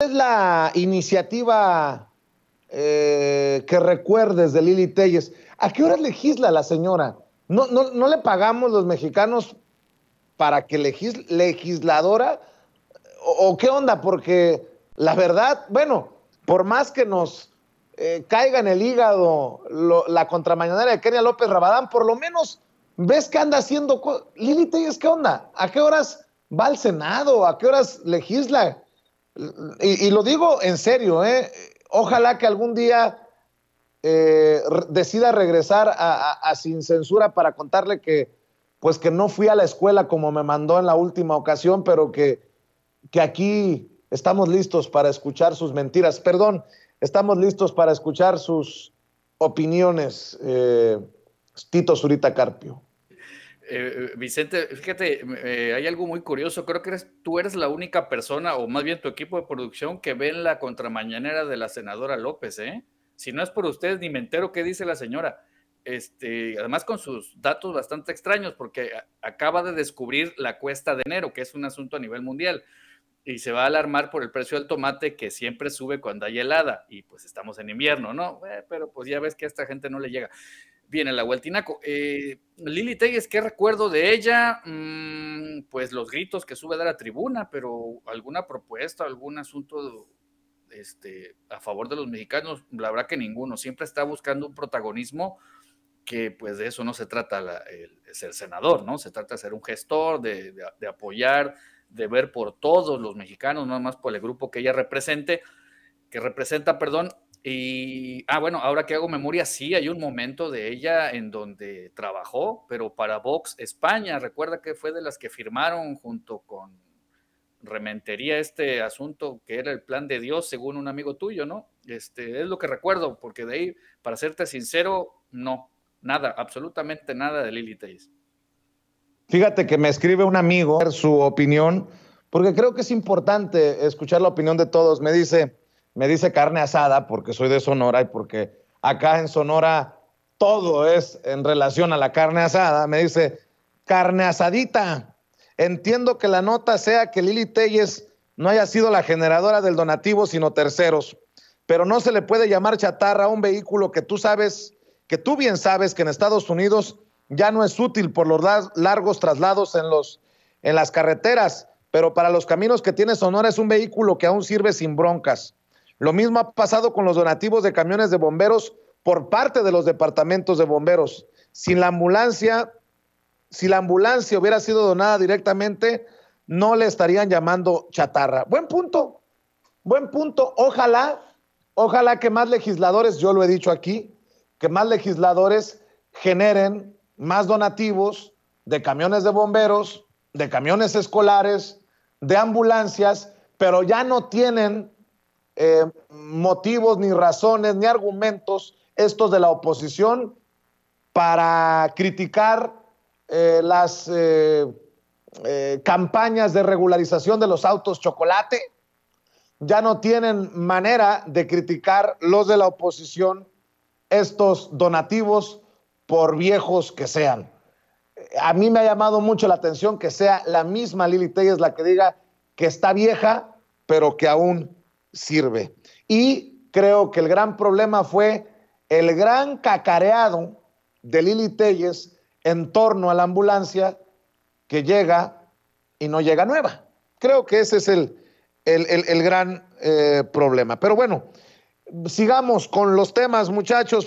es la iniciativa eh, que recuerdes de Lili Telles? ¿A qué horas legisla la señora? ¿No, no, le pagamos los mexicanos para que legisladora? ¿O, qué onda? Porque la verdad, bueno, por más que nos eh, caiga en el hígado la contramañanera de Kenia López Rabadán, por lo menos ves que anda haciendo... Lili Telles, ¿qué onda? ¿A qué horas va al Senado? ¿A qué horas legisla? y, lo digo en serio, ¿eh? ojalá que algún día eh, decida regresar a, Sin Censura para contarle que, pues que no fui a la escuela como me mandó en la última ocasión, pero que, que aquí estamos listos para escuchar sus mentiras, perdón, estamos listos para escuchar sus opiniones, eh, Tito Zurita Carpio. Eh, Vicente, fíjate, eh, hay algo muy curioso. Creo que eres, tú eres la única persona, o más bien tu equipo de producción, que ve en la contramañanera de la senadora López, ¿eh? Si no es por ustedes, ni me entero qué dice la señora. Este, además, con sus datos bastante extraños, porque acaba de descubrir la cuesta de enero, que es un asunto a nivel mundial, y se va a alarmar por el precio del tomate que siempre sube cuando hay helada, y pues estamos en invierno, ¿no? Eh, pero pues ya ves que a esta gente no le llega viene la Hueltinaco. Eh, Lili Tegues, ¿qué recuerdo de ella? Mm, pues los gritos que sube de la tribuna, pero alguna propuesta, algún asunto este, a favor de los mexicanos, la verdad que ninguno. Siempre está buscando un protagonismo que pues de eso no se trata el, ser senador, ¿no? Se trata de ser un gestor, de, apoyar, de ver por todos los mexicanos, no más por el grupo que ella represente, que representa, perdón, y, ah, bueno, ahora que hago memoria, sí, hay un momento de ella en donde trabajó, pero para Vox España, recuerda que fue de las que firmaron junto con Rementería este asunto que era el plan de Dios, según un amigo tuyo, ¿no? Este, es lo que recuerdo, porque de ahí, para serte sincero, no, nada, absolutamente nada de Lili Teis. Fíjate que me escribe un amigo su opinión, porque creo que es importante escuchar la opinión de todos. Me dice, me dice carne asada porque soy de Sonora y porque acá en Sonora todo es en relación a la carne asada, me dice carne asadita. Entiendo que la nota sea que Lili Telles no haya sido la generadora del donativo, sino terceros, pero no se le puede llamar chatarra a un vehículo que tú sabes, que tú bien sabes que en Estados Unidos ya no es útil por los largos traslados en, los, en las carreteras, pero para los caminos que tiene Sonora es un vehículo que aún sirve sin broncas. Lo mismo ha pasado con los donativos de camiones de bomberos por parte de los departamentos de bomberos. Sin la ambulancia, si la ambulancia hubiera sido donada directamente, no le estarían llamando chatarra. Buen punto, buen punto. Ojalá, ojalá que más legisladores, yo lo he dicho aquí, que más legisladores generen más donativos de camiones de bomberos, de camiones escolares, de ambulancias, pero ya no tienen eh, motivos, ni razones, ni argumentos estos de la oposición para criticar eh, las eh, campañas de regularización de los autos chocolate. Ya no tienen manera de criticar los de la oposición estos donativos por viejos que sean. A mí me ha llamado mucho la atención que sea la misma Lili es la que diga que está vieja, pero que aún sirve. Y creo que el gran problema fue el gran cacareado de Lili Telles en torno a la ambulancia que llega y no llega nueva. Creo que ese es el, gran eh, problema. Pero bueno, sigamos con los temas, muchachos.